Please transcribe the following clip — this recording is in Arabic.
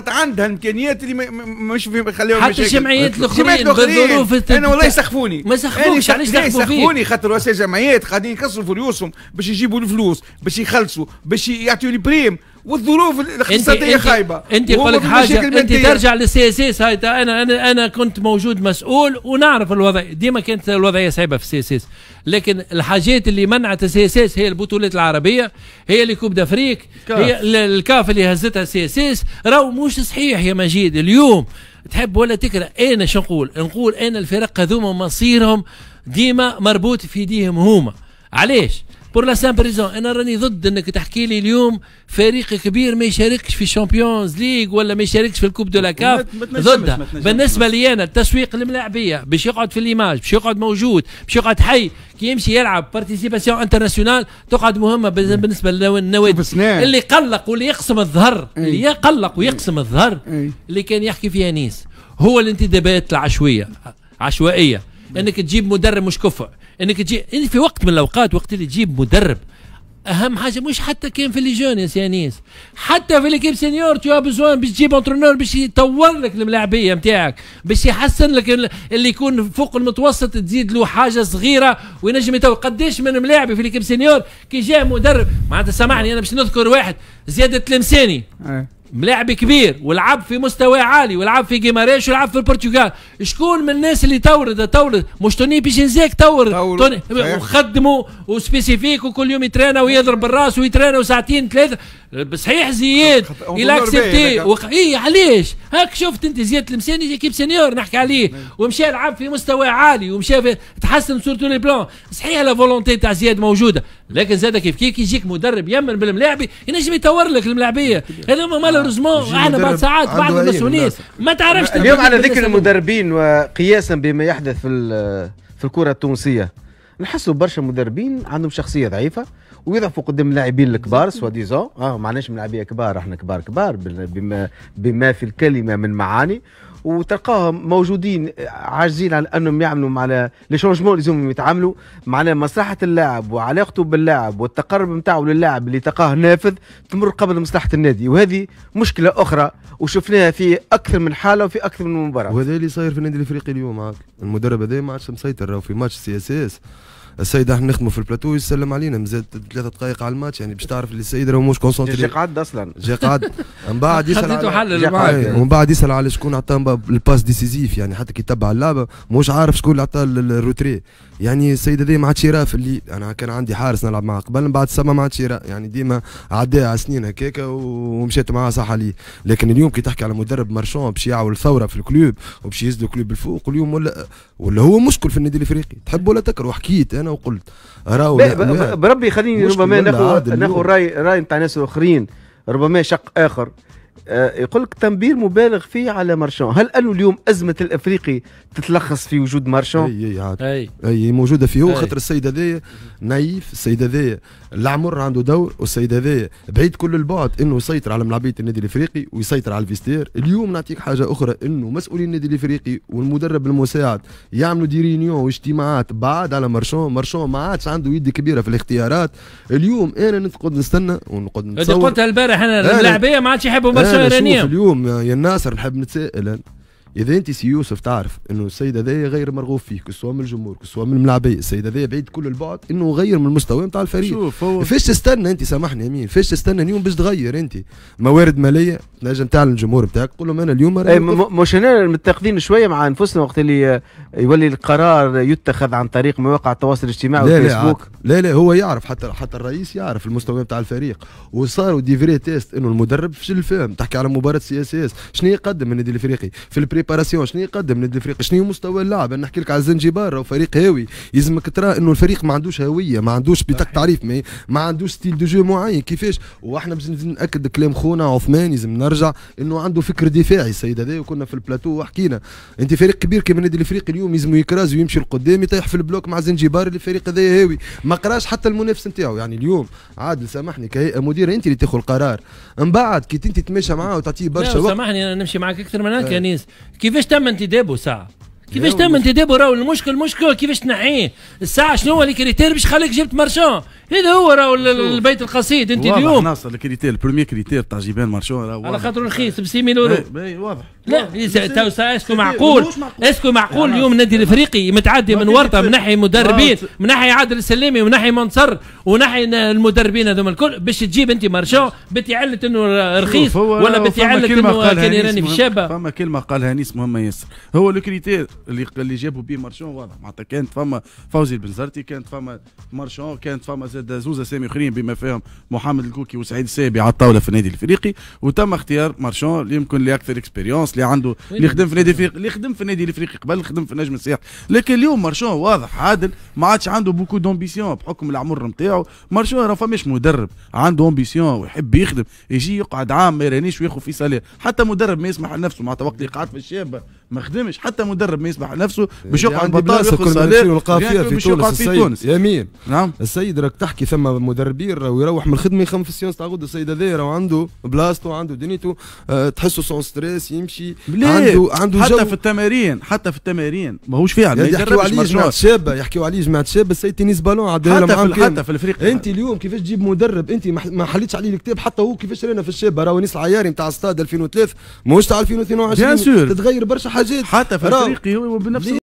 فقط عندها الامكانيات اللي مش في خليهم حتى الجمعيات الاخرين بالظروف انا والله يسخفوني ما يسخفوكش يعني علاش يسخفوا يعني يسخفوني خاطر رؤساء الجمعيات قاعدين يكسروا فلوسهم باش يجيبوا الفلوس باش يخلصوا باش يعطيوا لي بريم والظروف الاقتصاديه خايبه انت نقول لك حاجه انت ترجع اس هاي انا انا انا كنت موجود مسؤول ونعرف الوضع ديما كانت الوضعيه صعبه في اس اس لكن الحاجات اللي منعت اس اس هي البطولات العربيه هي اللي كوب دافريك هي الكاف اللي هزتها اس اس راهو مش صحيح يا مجيد اليوم تحب ولا تكره انا شو نقول نقول انا الفرق هذوما مصيرهم ديما مربوط في ايديهم هما علاش بور لا سامبل ريزون انا راني ضد انك تحكي لي اليوم فريق كبير ما يشاركش في الشامبيونز ليغ ولا ما يشاركش في الكوب دو لا كاف ضدها بالنسبه لي انا التسويق الملاعبيه باش يقعد في ليماج باش يقعد موجود باش يقعد حي كي يمشي يلعب بارتيسيباسيون انترناسيونال تقعد مهمه بالنسبه للنوادي اللي قلق واللي يقسم الظهر اللي يقلق ويقسم الظهر اللي كان يحكي فيها نيس هو الانتدابات العشوائيه عشوائيه انك تجيب مدرب مش كفؤ انك تجي انت في وقت من الاوقات وقت اللي تجيب مدرب اهم حاجه مش حتى كان في ليجون يا سيانيس حتى في ليكيب سينيور تو بزوان باش تجيب انترونور باش يطور لك الملاعبيه نتاعك باش يحسن لك اللي يكون فوق المتوسط تزيد له حاجه صغيره وينجم يتو قداش من ملاعبي في ليكيب سينيور كي جاء مدرب معناتها سامحني انا باش نذكر واحد زياده التلمساني إيه. ملاعب كبير ولعب في مستوى عالي ولعب في جيماريش ولعب في البرتغال شكون من الناس اللي تورد تورد مش توني بيشنزيك تورد وخدموا وسبيسيفيك وكل يوم يترينا ويضرب بالراس ويترينا ساعتين ثلاثه بصحيح زياد الى اكسبتي وق... اي علاش هاك شفت انت زياد المساني كيب سينيور نحكي عليه نعم. ومشى لعب في مستوى عالي ومشى في... تحسن سورتو لي بلون صحيح لا فولونتي تاع زياد موجوده لكن زاد كيف كيف يجيك مدرب يمن بالملاعبي ينجم يطور لك الملاعبيه هذا هما مالوريزمون احنا بعد ساعات بعد المسؤوليه ما تعرفش اليوم على ذكر المدربين وقياسا بما يحدث في في الكره التونسيه نحسوا برشا مدربين عندهم شخصيه ضعيفه ويضعفوا قدام اللاعبين الكبار سوا ديزون اه معناش ملاعبيه كبار احنا كبار كبار بما بما في الكلمه من معاني وتلقاهم موجودين عاجزين على انهم يعملوا مع لي شونجمون اللي لازمهم يتعاملوا مع مصلحه اللاعب وعلاقته باللاعب والتقرب نتاعو للاعب اللي تلقاه نافذ تمر قبل مصلحه النادي وهذه مشكله اخرى وشفناها في اكثر من حاله وفي اكثر من مباراه وهذا اللي صاير في النادي الافريقي اليوم معك المدرب هذا ما عادش مسيطر في ماتش سي اس اس السيد احنا نخدموا في البلاتو يسلم علينا مازال ثلاثة دقائق على الماتش يعني باش تعرف اللي السيد راه موش كونسونتري جا قعد اصلا جا قعد من بعد يسال على إيه، ومن بعد يسال على شكون عطاه الباس ديسيزيف يعني حتى كي تبع اللعبه موش عارف شكون اللي عطاه الروتري يعني السيد هذا ما عادش يراه اللي انا كان عندي حارس نلعب معاه قبل من بعد سما ما عادش يراه يعني ديما عدى على سنين هكاك ومشيت معاه صح عليه لكن اليوم كي تحكي على مدرب مارشون باش يعاون ثوره في الكلوب وباش يهز الكلوب الفوق اليوم ولا ولا هو مشكل في النادي الافريقي تحب ولا تكره وحكيت انا وقلت راهو بربي خليني ربما ناخذ ناخذ راي راي نتاع ناس اخرين ربما شق اخر آه، يقول لك تنبير مبالغ فيه على مارشون هل انه اليوم ازمه الافريقي تتلخص في وجود مارشون اي اي اي, أي موجوده فيه هو خاطر السيد هذايا نايف السيد هذايا العمر عنده دور والسيد هذايا بعيد كل البعد انه يسيطر على ملعبيه النادي الافريقي ويسيطر على الفيستير اليوم نعطيك حاجه اخرى انه مسؤولين النادي الافريقي والمدرب المساعد يعملوا دي رينيون واجتماعات بعد على مارشون مارشون ما عادش عنده يد كبيره في الاختيارات اليوم انا نقعد نستنى ونقعد نتصور قلتها البارح انا اللاعبيه ما عادش يحبوا مارشون انا شوف اليوم يا ناصر نحب نتسائل اذا انت سي يوسف تعرف انه السيد هذايا غير مرغوب فيه كسوا من الجمهور كسوا من الملاعبيه السيد هذايا بعيد كل البعد انه غير من المستوى نتاع الفريق شوف هو فاش تستنى انت سامحني امين فاش تستنى اليوم باش تغير انت موارد ماليه تنجم تعلن الجمهور بتاعك تقول لهم انا اليوم إيه، مش هنا متاقدين شويه مع انفسنا وقت اللي آه، يولي القرار يتخذ عن طريق مواقع التواصل الاجتماعي لا وفيسبوك لا لا هو يعرف حتى حتى الرئيس يعرف المستوى نتاع الفريق وصاروا ديفري تيست انه المدرب فشل فيهم تحكي على مباراه سي اس اس شنو يقدم النادي الافريقي في بريباراسيون شنو يقدم نادي الافريقي شنو مستوى اللاعب انا نحكي لك على زنجبار راهو فريق هاوي يلزمك ترى انه الفريق ما عندوش هويه ما عندوش بطاقه تعريف ما, ما عندوش ستيل دو جو معين كيفاش واحنا باش ناكد كلام خونا عثمان لازم نرجع انه عنده فكر دفاعي السيد هذا وكنا في البلاتو وحكينا انت فريق كبير كيما نادي الافريقي اليوم لازم يكراز ويمشي لقدام يطيح في البلوك مع زنجبار اللي الفريق هذا هاوي ما قراش حتى المنافس نتاعو يعني اليوم عادل سامحني كهيئه مديره انت اللي تاخذ القرار من بعد كي انت تمشى معاه وتعطيه برشا وقت سامحني انا نمشي معك اكثر من هكا انيس آه. كيفاش تم انتدابه ساعه كيفاش تم انتدابه راهو المشكل مشكل كيفاش تنحيه الساعه شنو هو الكريتير باش خليك جبت مارشون؟ هذا إيه هو راهو البيت القصيد انت اليوم ناصر الكريتير البرومي كريتير تاع جيبان مارشون راهو على خاطر رخيص ب 60 يورو إيه، إيه، واضح لا تو اسكو معقول اسكو معقول اليوم النادي الافريقي متعدي من ورطه من ناحيه مدربين من ناحيه عادل السلامي ومن ناحيه منصر وناحيه المدربين هذوما الكل باش تجيب انت مارشون بتعلة انه رخيص ولا بتعلة انه كان يراني في الشابه فما كلمه قالها نيس مهمه ياسر هو الكريتير اللي اللي جابوا به مارشون واضح معناتها كانت فما فوزي البنزرتي كانت فما مارشون كانت فما زاد زوزه سامي بما فيهم محمد الكوكي وسعيد السابي على الطاوله في النادي الافريقي وتم اختيار مارشون اللي يمكن اللي اكثر اكسبيريونس اللي عنده اللي خدم في النادي الافريقي اللي خدم في النادي الافريقي قبل خدم في النجم الساحل لكن اليوم مارشون واضح عادل ما عادش عنده بوكو دومبيسيون بحكم العمر نتاعو مارشون راه فماش مدرب عنده امبيسيون ويحب يخدم يجي يقعد عام ما يرانيش وياخذ فيه سالير حتى مدرب ما يسمح لنفسه مع وقت اللي قعد في الشابه ما خدمش حتى مدرب ما يسمح لنفسه باش يقعد بطاقه ياخذ سالير يعني في تونس يمين نعم السيد راك تحكي ثم مدربين راهو يروح من الخدمه يخمم في السيونس تاع غدو السيد هذا راهو عنده بلاصته عنده دنيته آه تحسه سون ستريس يمشي عنده عنده حتى جو. في التمارين حتى في التمارين ماهوش فيها يحكيو عليه جماعه شابه يحكيو عليه جماعه شابه السيد تنيس بالون حتى في حتى في الفريق انت اليوم كيفاش تجيب مدرب انت ما حليتش عليه الكتاب حتى هو كيفاش رانا في الشابه راهو نيس العياري نتاع ستاد 2003 ماهوش تاع 2022 تتغير برشا حاجات حتى في الافريقي هو بنفس